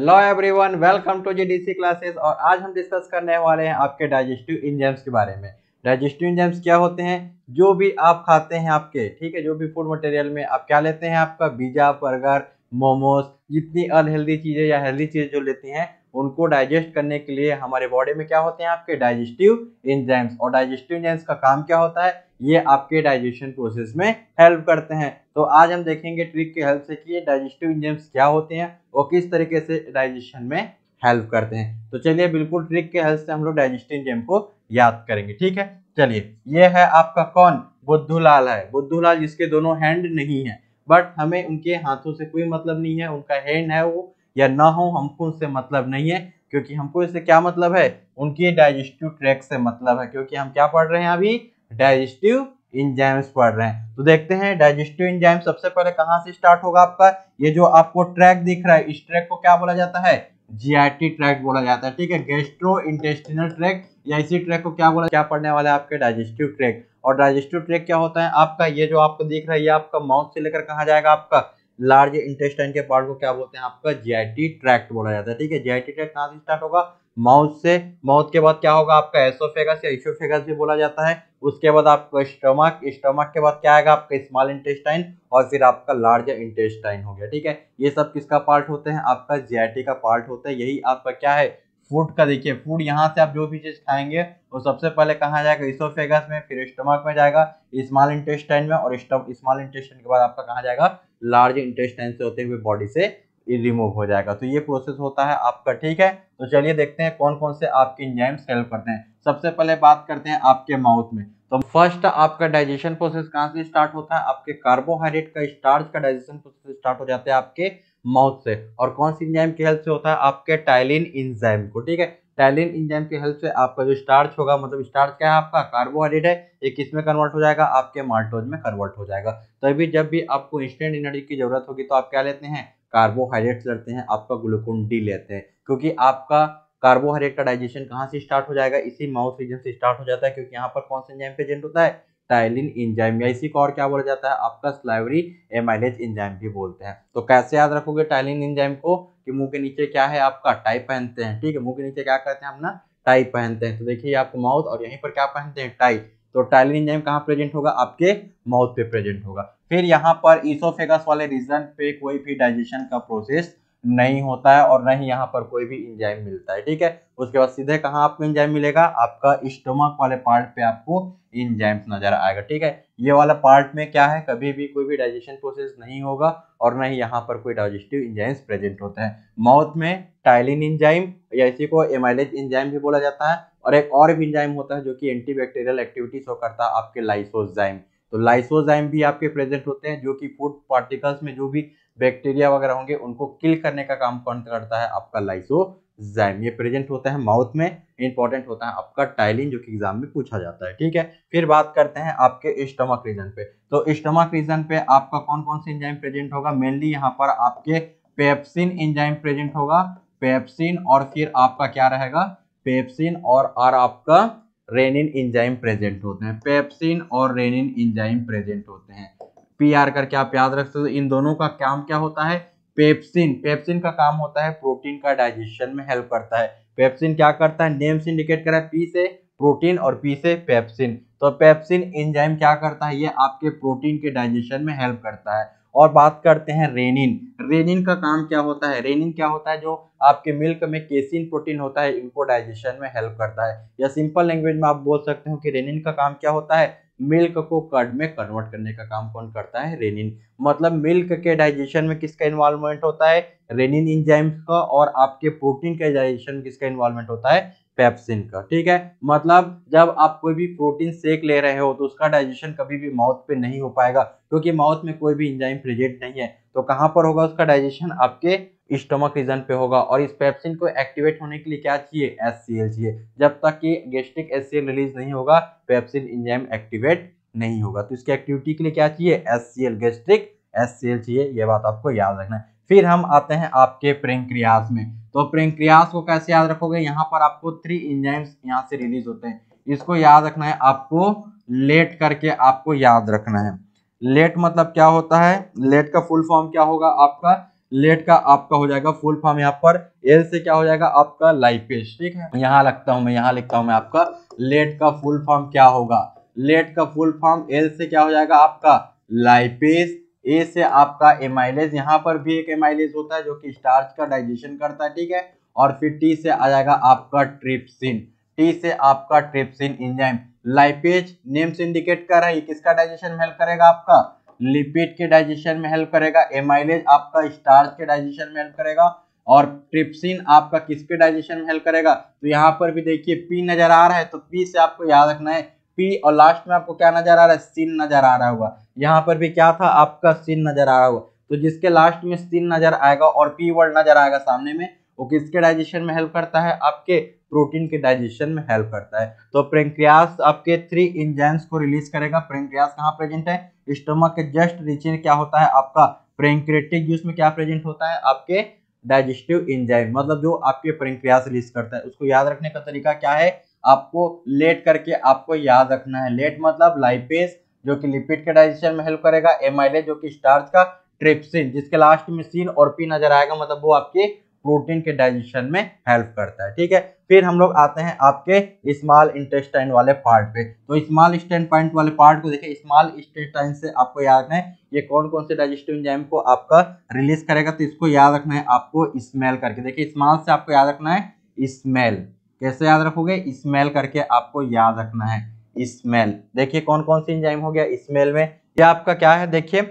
Hello everyone welcome to G D classes और आज हम डिस्कस करने वाले हैं आपके डाइजेस्टिव इंजेम्स के बारे में डाइजेस्टिव इंजेम्स क्या होते हैं जो भी आप खाते हैं आपके ठीक है जो भी फूड मटेरियल में आप क्या लेते हैं आपका बीजा बर्गर मोमोज जितनी अनहेल्दी चीज़ें या हेल्दी चीजें जो लेती हैं उनको डाइजेस्ट करने के लिए हमारे बॉडी में क्या होते हैं आपके डाइजेस्टिव इंजाइम्स और डाइजेस्टिव इंजाइम्स का काम क्या होता है ये आपके डाइजेशन प्रोसेस में हेल्प करते हैं तो आज हम देखेंगे ट्रिक की हेल्प से कि डाइजेस्टिव इंजाइम्स क्या होते हैं और किस तरीके से डाइजेशन में हेल्प करते हैं तो चलिए बिल्कुल ट्रिक के हेल्प से हम लोग डाइजेस्टिव इंजाइम को याद करेंगे ठीक है चलिए ये है आपका कौन बुद्धूलाल है बुद्धूलाल जिसके दोनों हैंड नहीं है बट हमें उनके हाथों से कोई मतलब नहीं है उनका हैंड है वो या ना हो हमको उससे मतलब नहीं है क्योंकि हमको इससे क्या मतलब है उनकी डाइजेस्टिव ट्रैक से मतलब है क्योंकि हम क्या पढ़ रहे हैं अभी डाइजेस्टिव इंजाइम्स पढ़ रहे हैं तो देखते हैं डाइजेस्टिव इंजाइम सबसे पहले कहाँ से स्टार्ट होगा आपका ये जो आपको ट्रैक दिख रहा है इस ट्रैक को क्या बोला जाता है जीआईटी ट्रैक बोला जाता है ठीक है गेस्ट्रो इंटेस्टिनल ट्रैक या इसी ट्रैक को क्या बोला क्या पढ़ने वाला है आपके डाइजेस्टिव ट्रैक और डाइजेस्टिव ट्रैक क्या होता है आपका ये जो आपको दिख रहा है ये आपका माउथ से लेकर कहा जाएगा आपका लार्ज इंटेस्टाइन के पार्ट को क्या बोलते हैं आपका जीआईटी ट्रैक्ट बोला जाता है ठीक है जीआईटी ट्रैक्ट कहाँ से स्टार्ट होगा माउथ से माउथ के बाद क्या होगा आपका एसोफेगस या इशोफेगस भी बोला जाता है उसके बाद आपका स्टमक स्टमक के बाद क्या आएगा आपका स्मॉल इंटेस्टाइन और फिर आपका लार्ज इंटेस्टाइन हो गया ठीक है ये सब किसका पार्ट होते हैं आपका जीआईटी का पार्ट होता है यही आपका क्या है फूड का देखिए फूड यहाँ से आप जो भी चीज़ खाएंगे वो सबसे पहले कहाँ जाएगा इसोफेगस में फिर स्टमक में जाएगा स्मॉल इंटेस्टाइन में और स्टम स्मॉल इंटेस्टाइन के बाद आपका कहाँ जाएगा लार्ज इंटेस्टाइन से होते हुए बॉडी से रिमूव हो जाएगा तो ये प्रोसेस होता है आपका ठीक है तो चलिए देखते हैं कौन कौन से आपके इंजाइम्स हेल्प करते हैं सबसे पहले बात करते हैं आपके माउथ में तो फर्स्ट आपका डाइजेशन प्रोसेस कहाँ से स्टार्ट होता है आपके कार्बोहाइड्रेट का स्टार्च का डाइजेशन प्रोसेस स्टार्ट हो जाता है आपके माउथ से और कौन सी इंजाइम की हेल्प से होता है आपके टाइलिन इंजाइम को ठीक है टैलिन इंजाइम की हेल्प से आपका जो स्टार्च होगा मतलब स्टार्च क्या है आपका कार्बोहाइड्रेट है ये किस में कन्वर्ट हो जाएगा आपके माल्टोज में कन्वर्ट हो जाएगा तभी जब भी आपको इंस्टेंट एनर्जी की जरूरत होगी तो आप क्या लेते हैं कार्बोहाइड्रेट्स लेते हैं आपका ग्लूकोन डी लेते हैं क्योंकि आपका कार्बोहाइड्रेट का डाइजेशन कहाँ से स्टार्ट हो जाएगा इसी माउथ रीजन से स्टार्ट हो जाता है क्योंकि यहाँ पर कौन सा इंजाइम प्रेजेंट होता है टाइलिन इंजाइम या इसी को और क्या बोला जाता है आपका स्लाइवरी एमाइलेज इंजाइम भी बोलते हैं तो कैसे याद रखोगे टाइलिन इंजाइम को कि मुंह के नीचे क्या है आपका टाई पहनते हैं ठीक है मुंह के नीचे क्या करते हैं अपना ना टाई पहनते हैं तो देखिए आपको माउथ और यहीं पर क्या पहनते हैं टाई तो टाइलिन इंजाइम कहाँ प्रेजेंट होगा आपके माउथ पे प्रेजेंट होगा फिर यहाँ पर ईसोफेगस वाले रीजन पे कोई भी डाइजेशन का प्रोसेस नहीं होता है और न ही यहाँ पर कोई भी इंजाइम मिलता है ठीक है उसके बाद सीधे कहाँ आपको इंजाइम मिलेगा आपका स्टोमक वाले पार्ट पे आपको इंजाइम नजर आएगा ठीक है ये वाला पार्ट में क्या है कभी भी कोई भी डाइजेशन प्रोसेस नहीं होगा और न ही यहाँ पर कोई डाइजेस्टिव इंजाइम प्रेजेंट होते हैं माउथ में टाइलिन इंजाइम या इसी को एमाइलेज इंजाइम भी बोला जाता है और एक और भी इंजाइम होता है जो कि एंटीबैक्टीरियल एक्टिविटी शो करता है आपके लाइसोजाइम तो लाइसोजाइम भी आपके प्रेजेंट होते हैं जो कि फूड पार्टिकल्स में जो भी बैक्टीरिया वगैरह होंगे उनको किल करने का काम कौन करता है आपका लाइसोजाइम ये प्रेजेंट होता है माउथ में इंपॉर्टेंट होता है आपका टाइलिन जो कि एग्जाम में पूछा जाता है ठीक है फिर बात करते हैं आपके स्टमक रीजन पे तो स्टमक रीजन पे आपका कौन कौन सा इंजाइम प्रेजेंट होगा मेनली यहाँ पर आपके पेप्सिन इंजाइम प्रेजेंट होगा पेप्सिन और फिर आपका क्या रहेगा पेप्सिन और आर आपका रेनिन इंजाइम प्रेजेंट होते हैं पेप्सिन और रेनिन इंजाइम प्रेजेंट होते हैं पी आर करके आप याद रख सकते हो तो इन दोनों का काम क्या होता है पेप्सिन पेप्सिन का काम होता है प्रोटीन का डाइजेशन में हेल्प करता है पेप्सिन क्या करता है नेम से इंडिकेट करा है पी से प्रोटीन और पी से पेप्सिन तो पेप्सिन एंजाइम क्या करता है ये आपके प्रोटीन के डाइजेशन में हेल्प करता है और बात करते हैं रेनिन रेनिन का काम क्या होता है रेनिन क्या होता है जो आपके मिल्क में केसिन प्रोटीन होता है इनको डाइजेशन में हेल्प करता है या सिंपल लैंग्वेज में आप बोल सकते हो कि रेनिन का काम क्या होता है मिल्क को कर्ड में कन्वर्ट करने का काम कौन करता है रेनिन मतलब मिल्क के डाइजेशन में किसका इन्वॉल्वमेंट होता है रेनिन इंजाइम्स का और आपके प्रोटीन के डाइजेशन में किसका इन्वॉल्वमेंट होता है पेप्सिन का ठीक है मतलब जब आप कोई भी प्रोटीन सेक ले रहे हो तो उसका डाइजेशन कभी भी माउथ पे नहीं हो पाएगा क्योंकि तो माउथ में कोई भी इंजाइम प्रेजेंट नहीं है तो कहाँ पर होगा उसका डाइजेशन आपके स्टमक रीजन पे होगा और इस पेप्सिन को एक्टिवेट होने के लिए क्या चाहिए एस चाहिए जब तक कि गेस्ट्रिक एस रिलीज नहीं होगा पेप्सिन इंजाइम एक्टिवेट नहीं होगा तो इसकी एक्टिविटी के लिए क्या चाहिए एस गेस्ट्रिक एस चाहिए ये बात आपको याद रखना है फिर हम आते हैं आपके प्रेंक्रियास में तो प्रेंक्रियास को कैसे याद रखोगे यहाँ पर आपको थ्री इंजाइम्स यहाँ से रिलीज होते हैं इसको याद रखना है आपको लेट करके आपको याद रखना है लेट मतलब क्या होता है लेट का फुल फॉर्म क्या होगा आपका लेट का आपका हो जाएगा फुल फॉर्म यहाँ पर एल से क्या हो जाएगा आपका लाइपेज ठीक है यहाँ लगता हूँ मैं यहाँ लिखता हूँ मैं आपका लेट का फुल फॉर्म क्या होगा लेट का फुल फॉर्म एल से क्या हो जाएगा आपका लाइपेज ए से आपका एमाइलेज यहाँ पर भी एक एमाइलेज होता है जो कि स्टार्च का डाइजेशन करता है ठीक है और फिर टी से आ जाएगा आपका ट्रिप्सिन टी से आपका ट्रिप्सिन इंजाइम लाइपेज नेम से इंडिकेट कर रहा है किसका डाइजेशन में हेल्प करेगा आपका लिपिड के डाइजेशन में हेल्प करेगा एमाइलेज आपका स्टार्च के डाइजेशन में हेल्प करेगा और ट्रिप्सिन आपका किसके डाइजेशन में हेल्प करेगा तो यहाँ पर भी देखिए पी नजर आ रहा है तो पी से आपको याद रखना है पी और लास्ट में आपको क्या नजर आ रहा है सिन नजर आ रहा होगा यहाँ पर भी क्या था आपका सिन नजर आ रहा होगा तो जिसके लास्ट में सिन नजर आएगा और पी वर्ड नजर आएगा सामने में वो किसके डाइजेशन में हेल्प करता है आपके प्रोटीन के डाइजेशन में हेल्प करता है तो प्रेंक्रियास आपके थ्री इंजाइम्स को रिलीज करेगा प्रेंक्रियास कहाँ प्रेजेंट है स्टमक के जस्ट नीचे क्या होता है आपका प्रेंक्रेटिक जूस में क्या प्रेजेंट होता है आपके डाइजेस्टिव इंजाइम मतलब जो आपके प्रेंक्रियास रिलीज करता है उसको याद रखने का तरीका क्या है आपको लेट करके आपको याद रखना है लेट मतलब लाइपेज जो कि लिपिड के डाइजेशन में हेल्प करेगा एम जो कि स्टार्च का ट्रिप्सिन जिसके लास्ट में सीन और पी नजर आएगा मतलब वो आपके प्रोटीन के डाइजेशन में हेल्प करता है ठीक है फिर हम लोग आते हैं आपके स्मॉल इंटेस्टाइन वाले पार्ट पे तो स्मॉल स्टैंड पॉइंट वाले पार्ट को देखिए स्मॉल इंटेस्टाइन से आपको याद रखना है ये कौन कौन से डाइजेस्टिव एंजाइम को आपका रिलीज करेगा तो इसको याद रखना है आपको स्मेल करके देखिए स्मॉल से आपको याद रखना है स्मेल कैसे याद रखोगे स्मेल करके आपको याद रखना है स्मेल देखिए कौन कौन सी इंजाइम हो गया स्मेल में यह आपका क्या है देखिए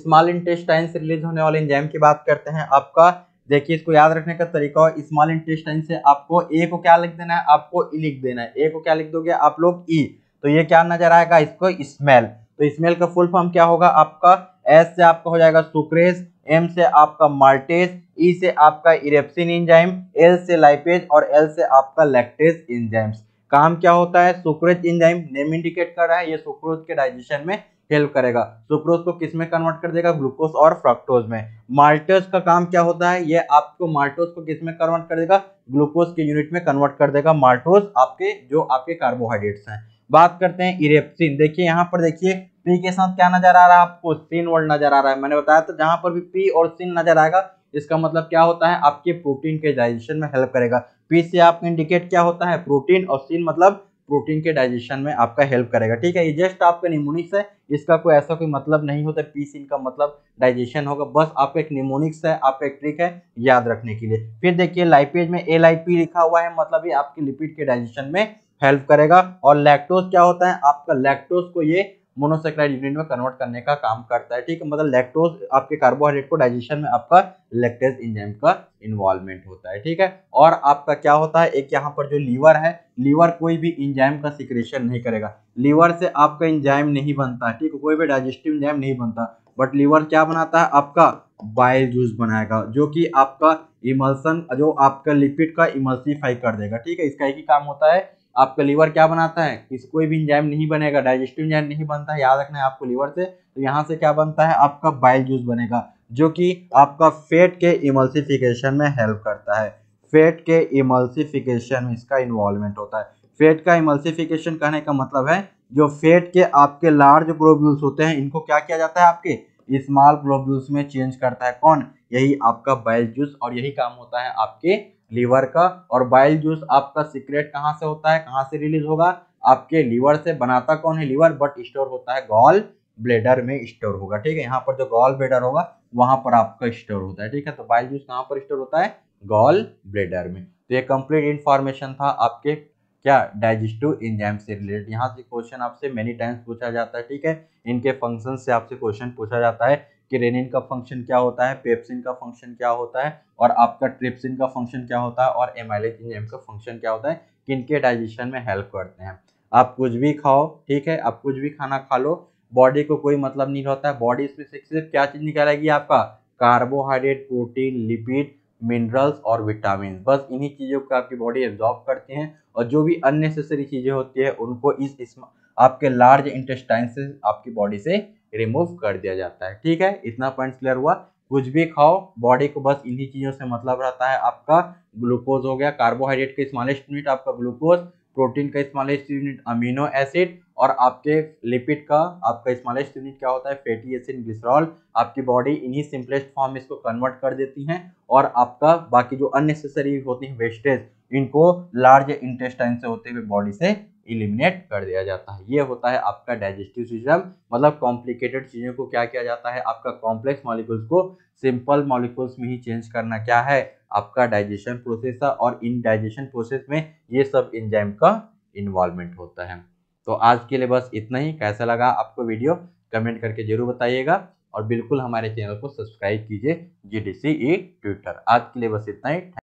स्मॉल इंटेस्टाइन से रिलीज होने वाले इंजाइम की बात करते हैं आपका देखिए इसको याद रखने का तरीका हो स्मॉल इंटेस्टाइन से आपको ए को क्या लिख देना है आपको ई e लिख देना है ए को क्या लिख दोगे आप लोग ई e। तो ये क्या नजर आएगा इसको स्मेल तो स्मेल का फुल फॉर्म क्या होगा आपका एस से आपका हो जाएगा सुक्रेस एम से आपका माल्टेस ई e से आपका इरेप्सिन इंजाइम एल से लाइपेज और एल से आपका लैक्टेज इंजाइम्स काम क्या होता है सुक्रेज इंजाइम नेम इंडिकेट कर रहा है ये सुक्रोज के डाइजेशन में हेल्प करेगा सुक्रोज को किस में कन्वर्ट कर देगा ग्लूकोज और फ्रक्टोज में माल्टोज का काम क्या होता है ये आपको माल्टोज को किस में कन्वर्ट कर देगा ग्लूकोज के यूनिट में कन्वर्ट कर देगा माल्टोज आपके जो आपके कार्बोहाइड्रेट्स हैं बात करते हैं इरेप्सिन देखिए यहाँ पर देखिए पी के साथ क्या नजर आ रहा है आपको सीन वर्ड नजर आ रहा है मैंने बताया तो जहां पर भी पी और सीन नजर आएगा इसका मतलब क्या होता है आपके प्रोटीन के डाइजेशन में हेल्प करेगा पी से आपका इंडिकेट क्या होता है प्रोटीन और सीन मतलब प्रोटीन के डाइजेशन में आपका हेल्प करेगा ठीक है ये जस्ट आपका निमोनिक्स है इसका कोई ऐसा कोई मतलब नहीं होता पी सीन का मतलब डाइजेशन होगा बस आपका एक निमोनिक्स है आपका एक ट्रिक है याद रखने के लिए फिर देखिए लाइपेज में एल लिखा हुआ है मतलब ये आपके लिपिड के डाइजेशन में हेल्प करेगा और लैक्टोज क्या होता है आपका लैक्टोज को ये मोनोसेक्राइड यूनिट में कन्वर्ट करने का काम करता है ठीक है मतलब लैक्टोज आपके कार्बोहाइड्रेट को डाइजेशन में आपका लैक्टेज इंजाइम का इन्वॉल्वमेंट होता है ठीक है और आपका क्या होता है एक यहाँ पर जो लीवर है लीवर कोई भी इंजाइम का सिक्रेशन नहीं करेगा लीवर से आपका इंजाइम नहीं बनता ठीक है कोई भी डाइजेस्टिव इंजाइम नहीं बनता बट लीवर क्या बनाता है आपका बाइल जूस बनाएगा जो कि आपका इमल्सन जो आपका लिपिड का इमल्सिफाई कर देगा ठीक है इसका एक ही काम होता है आपका लीवर क्या बनाता है किसी कोई भी इंजाइम नहीं बनेगा डाइजेस्टिव इंजाइम नहीं बनता है याद रखना है आपको लीवर से तो यहाँ से क्या बनता है आपका बाइल जूस बनेगा जो कि आपका फेट के इमल्सिफिकेशन में हेल्प करता है फेट के इमल्सिफिकेशन में इसका इन्वॉल्वमेंट होता है फेट का इमल्सिफिकेशन कहने का मतलब है जो फेट के आपके लार्ज ग्लोब्यूल्स होते हैं इनको क्या किया जाता है आपके स्मॉल ग्लोब्यूल्स में चेंज करता है कौन यही आपका बाइल जूस और यही काम होता है आपके लीवर का और बाइल जूस आपका सीक्रेट कहाँ से होता है कहाँ से रिलीज होगा आपके लीवर से बनाता कौन है लीवर बट स्टोर होता है गॉल ब्लेडर में स्टोर होगा ठीक है यहाँ पर जो गॉल ब्लेडर होगा वहां पर आपका स्टोर होता है ठीक है तो बाइल जूस कहाँ पर स्टोर होता है गॉल ब्लेडर में तो ये कंप्लीट इन्फॉर्मेशन था आपके क्या डाइजेस्टिव इंजाइम से रिलेटेड यहाँ से क्वेश्चन आपसे मेनी टाइम्स पूछा जाता है ठीक है इनके फंक्शन से आपसे क्वेश्चन पूछा जाता है क्रेनिन का फंक्शन क्या होता है पेप्सिन का फंक्शन क्या होता है और आपका ट्रिप्सिन का फंक्शन क्या होता है और एमाइलेज इंजाइम का फंक्शन क्या होता है किनके डाइजेशन में हेल्प करते हैं आप कुछ भी खाओ ठीक है आप कुछ भी खाना खा लो बॉडी को कोई मतलब नहीं रहता है बॉडी इसमें से सिर्फ क्या चीज़ निकालेगी आपका कार्बोहाइड्रेट प्रोटीन लिपिड मिनरल्स और विटामिन बस इन्हीं चीज़ों को आपकी बॉडी एब्जॉर्ब करती है और जो भी अननेसेसरी चीज़ें होती है उनको इस, इस आपके लार्ज इंटेस्टाइन से आपकी बॉडी से रिमूव कर दिया जाता है ठीक है इतना पॉइंट क्लियर हुआ कुछ भी खाओ बॉडी को बस इन्हीं चीज़ों से मतलब रहता है आपका ग्लूकोज हो गया कार्बोहाइड्रेट का स्मॉलेस्ट यूनिट आपका ग्लूकोज प्रोटीन का स्मॉलेस्ट यूनिट अमीनो एसिड और आपके लिपिड का आपका स्मॉलेस्ट यूनिट क्या होता है फैटी एसिड ग्लिसरॉल आपकी बॉडी इन्हीं सिंपलेस्ट फॉर्म में इसको कन्वर्ट कर देती हैं और आपका बाकी जो अननेसेसरी होती है वेस्टेज इनको लार्ज इंटेस्टाइन से होते हुए बॉडी से इलिमिनेट कर दिया जाता है ये होता है आपका डाइजेस्टिव सिस्टम मतलब कॉम्प्लिकेटेड चीज़ों को क्या किया जाता है आपका कॉम्प्लेक्स मॉलिक्यूल्स को सिंपल मॉलिक्यूल्स में ही चेंज करना क्या है आपका डाइजेशन प्रोसेस है और इन डाइजेशन प्रोसेस में ये सब इंजाइम का इन्वॉल्वमेंट होता है तो आज के लिए बस इतना ही कैसा लगा आपको वीडियो कमेंट करके जरूर बताइएगा और बिल्कुल हमारे चैनल को सब्सक्राइब कीजिए जी डी ट्विटर आज के लिए बस इतना ही